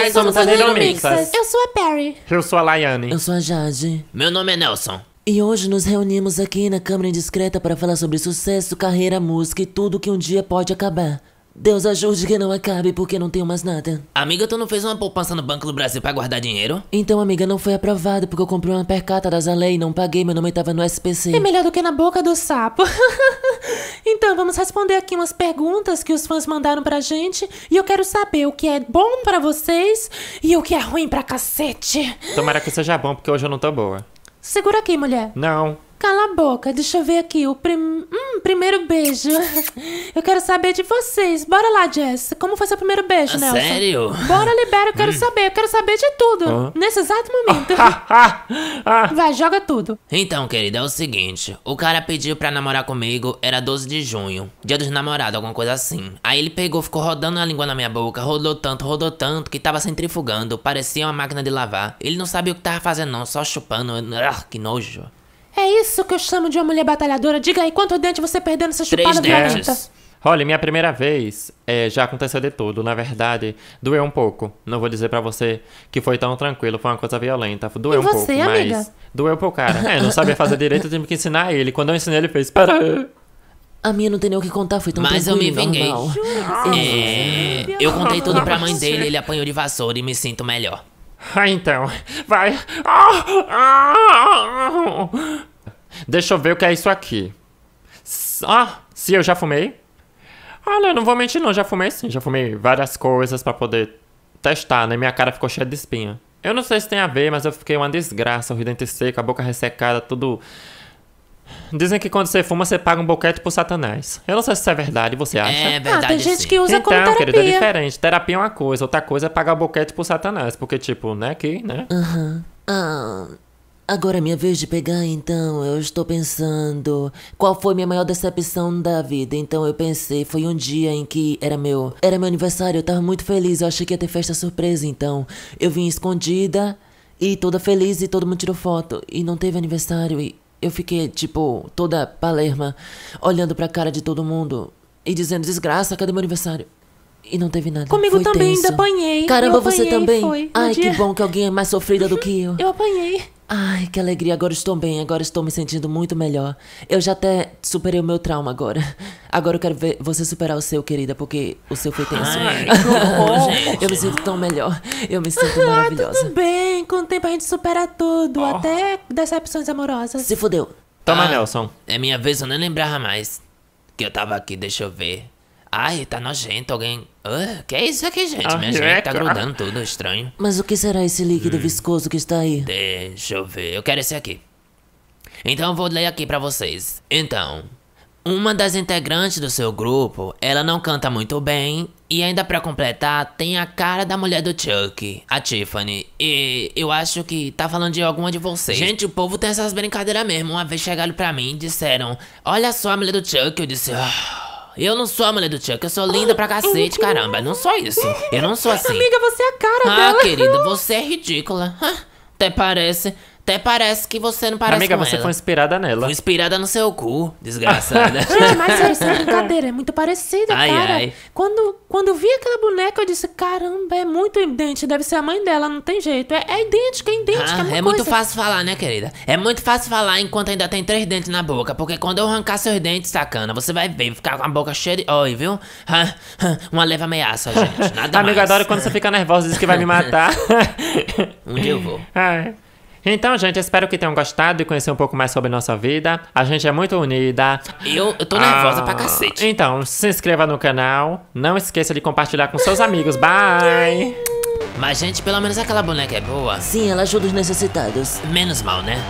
mais somos a Neuromixas. Eu sou a Perry. Eu sou a Laiane. Eu sou a Jade. Meu nome é Nelson. E hoje nos reunimos aqui na Câmara Indiscreta para falar sobre sucesso, carreira, música e tudo que um dia pode acabar. Deus ajude que não acabe porque não tenho mais nada. Amiga, tu não fez uma poupança no Banco do Brasil para guardar dinheiro? Então, amiga, não foi aprovado porque eu comprei uma percata da Zalei e não paguei, meu nome tava no SPC. É melhor do que na boca do sapo. Então, vamos responder aqui umas perguntas que os fãs mandaram pra gente. E eu quero saber o que é bom para vocês e o que é ruim pra cacete. Tomara que seja bom, porque hoje eu não tô boa. Segura aqui, mulher. Não. Cala a boca, deixa eu ver aqui. O primeiro primeiro beijo. Eu quero saber de vocês. Bora lá, Jess. Como foi seu primeiro beijo, ah, Nelson? Sério? Bora, libera, eu quero hum. saber. Eu quero saber de tudo. Nesse exato momento. Vai, joga tudo. Então, querida, é o seguinte. O cara pediu pra namorar comigo, era 12 de junho. Dia dos namorados, alguma coisa assim. Aí ele pegou, ficou rodando a língua na minha boca, rodou tanto, rodou tanto, que tava centrifugando. Parecia uma máquina de lavar. Ele não sabia o que tava fazendo, não, só chupando. Ah, que nojo. É isso que eu chamo de uma mulher batalhadora. Diga aí, quanto dente você perdeu nessa chupada Três violenta? dentes. Olha, minha primeira vez é, já aconteceu de tudo. Na verdade, doeu um pouco. Não vou dizer pra você que foi tão tranquilo, foi uma coisa violenta. Doeu E um você, pouco, mas. amiga? Doeu pro cara. É, não sabia fazer direito, eu tive que ensinar ele. Quando eu ensinei, ele fez. Pera. A minha não tem nem o que contar, foi tão Mas eu me vinguei. É, eu contei tudo pra mãe dele, ele apanhou de vassoura e me sinto melhor. Ah, então. Vai. Ah, ah. Deixa eu ver o que é isso aqui. Ah, se eu já fumei? Ah, Olha, eu não vou mentir não, já fumei sim. Já fumei várias coisas para poder testar, né? Minha cara ficou cheia de espinha. Eu não sei se tem a ver, mas eu fiquei uma desgraça, o dente seco, a boca ressecada, tudo Dizem que quando você fuma, você paga um boquete pro satanás. Eu não sei se isso é verdade, você é acha? É verdade, Ah, tem gente que usa então, como é terapia. querido, é diferente. Terapia é uma coisa, outra coisa é pagar boquete pro satanás. Porque, tipo, né, que, né? Aham. Ah, agora é minha vez de pegar, então. Eu estou pensando. Qual foi minha maior decepção da vida? Então eu pensei, foi um dia em que era meu. Era meu aniversário, eu tava muito feliz. Eu achei que ia ter festa surpresa, então. Eu vim escondida e toda feliz e todo mundo tirou foto. E não teve aniversário e eu fiquei, tipo, toda palerma, olhando pra cara de todo mundo e dizendo: desgraça, cadê meu aniversário? E não teve nada. Comigo foi também, tenso. ainda apanhei. Caramba, apanhei, você também? Foi, Ai, dia... que bom que alguém é mais sofrida do que eu. Eu apanhei. Ai, que alegria, agora estou bem, agora estou me sentindo muito melhor. Eu já até superei o meu trauma agora. Agora eu quero ver você superar o seu, querida, porque o seu foi tenso. Ai, que horror, eu me sinto tão melhor. Eu me sinto ah, maravilhosa. tudo bem, com o tempo a gente supera tudo, oh. até decepções amorosas. Se fudeu. Toma, ah, Nelson. É minha vez, eu nem lembrava mais que eu tava aqui, deixa eu ver. Ai, tá nojento, alguém. Uh, que é isso aqui, gente? Ah, Minha é gente tá grudando tudo, estranho. Mas o que será esse líquido hum. viscoso que está aí? Deixa eu ver, eu quero esse aqui. Então eu vou ler aqui para vocês. Então, uma das integrantes do seu grupo, ela não canta muito bem e ainda para completar tem a cara da mulher do Chuck, a Tiffany. E eu acho que tá falando de alguma de vocês. Gente, o povo tem essas brincadeiras mesmo. Uma vez chegaram para mim e disseram: "Olha só a mulher do Chuck", eu disse: ah. Eu não sou a mulher do Chuck, eu sou linda pra cacete, caramba. Não sou isso. Eu não sou assim. Amiga, você é a cara ah, dela. Ah, querida, você é ridícula. Até parece. Até parece que você não parece Amiga, com você ela. foi inspirada nela. inspirada no seu cu, desgraçada. Gente, mas sério, isso é brincadeira. É muito parecida, ai, cara. Ai. Quando, quando vi aquela boneca, eu disse, caramba, é muito idêntica. Deve ser a mãe dela, não tem jeito. É, é idêntica, é idêntica. É ah, é, é muito fácil falar, né, querida? É muito fácil falar enquanto ainda tem três dentes na boca. Porque quando eu arrancar seus dentes, sacana, você vai ver, ficar com a boca cheia de oi, viu? uma leve ameaça, gente. Nada Amiga, mais. adoro quando você fica nervosa e diz que vai me matar. um dia eu vou. Ai. Então, gente, espero que tenham gostado e conhecer um pouco mais sobre nossa vida. A gente é muito unida. Eu, eu tô nervosa ah, pra cacete. Então, se inscreva no canal. Não esqueça de compartilhar com seus amigos. Bye! Mas, gente, pelo menos aquela boneca é boa. Sim, ela ajuda os necessitados. Menos mal, né?